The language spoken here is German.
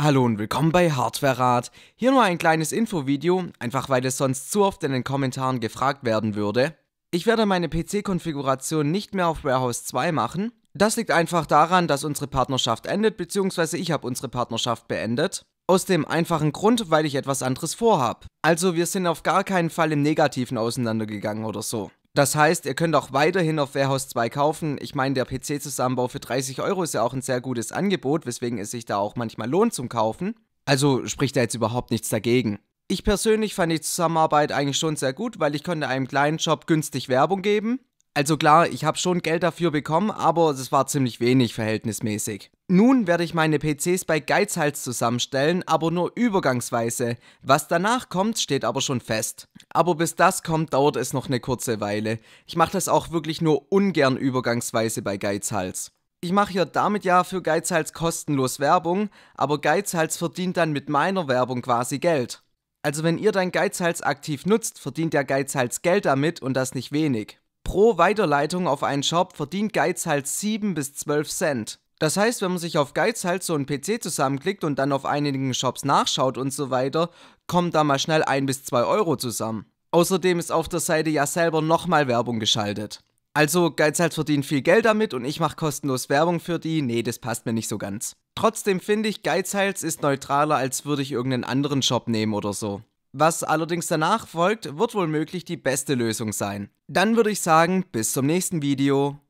Hallo und willkommen bei Hardware-Rat. Hier nur ein kleines Infovideo, einfach weil es sonst zu oft in den Kommentaren gefragt werden würde. Ich werde meine PC-Konfiguration nicht mehr auf Warehouse 2 machen. Das liegt einfach daran, dass unsere Partnerschaft endet, bzw. ich habe unsere Partnerschaft beendet. Aus dem einfachen Grund, weil ich etwas anderes vorhab. Also wir sind auf gar keinen Fall im Negativen auseinandergegangen oder so. Das heißt, ihr könnt auch weiterhin auf Warehouse 2 kaufen. Ich meine, der PC-Zusammenbau für 30 Euro ist ja auch ein sehr gutes Angebot, weswegen es sich da auch manchmal lohnt zum Kaufen. Also spricht da jetzt überhaupt nichts dagegen. Ich persönlich fand die Zusammenarbeit eigentlich schon sehr gut, weil ich konnte einem kleinen Shop günstig Werbung geben. Also klar, ich habe schon Geld dafür bekommen, aber es war ziemlich wenig verhältnismäßig. Nun werde ich meine PCs bei Geizhals zusammenstellen, aber nur übergangsweise. Was danach kommt, steht aber schon fest. Aber bis das kommt, dauert es noch eine kurze Weile. Ich mache das auch wirklich nur ungern übergangsweise bei Geizhals. Ich mache hier damit ja für Geizhals kostenlos Werbung, aber Geizhals verdient dann mit meiner Werbung quasi Geld. Also wenn ihr dein Geizhals aktiv nutzt, verdient der Geizhals Geld damit und das nicht wenig. Pro Weiterleitung auf einen Shop verdient Geizhals 7 bis 12 Cent. Das heißt, wenn man sich auf Guides halt so einen PC zusammenklickt und dann auf einigen Shops nachschaut und so weiter, kommen da mal schnell 1 bis 2 Euro zusammen. Außerdem ist auf der Seite ja selber nochmal Werbung geschaltet. Also Guides Geizhals verdient viel Geld damit und ich mache kostenlos Werbung für die. Nee, das passt mir nicht so ganz. Trotzdem finde ich, Geizhals ist neutraler, als würde ich irgendeinen anderen Shop nehmen oder so. Was allerdings danach folgt, wird wohl möglich die beste Lösung sein. Dann würde ich sagen, bis zum nächsten Video.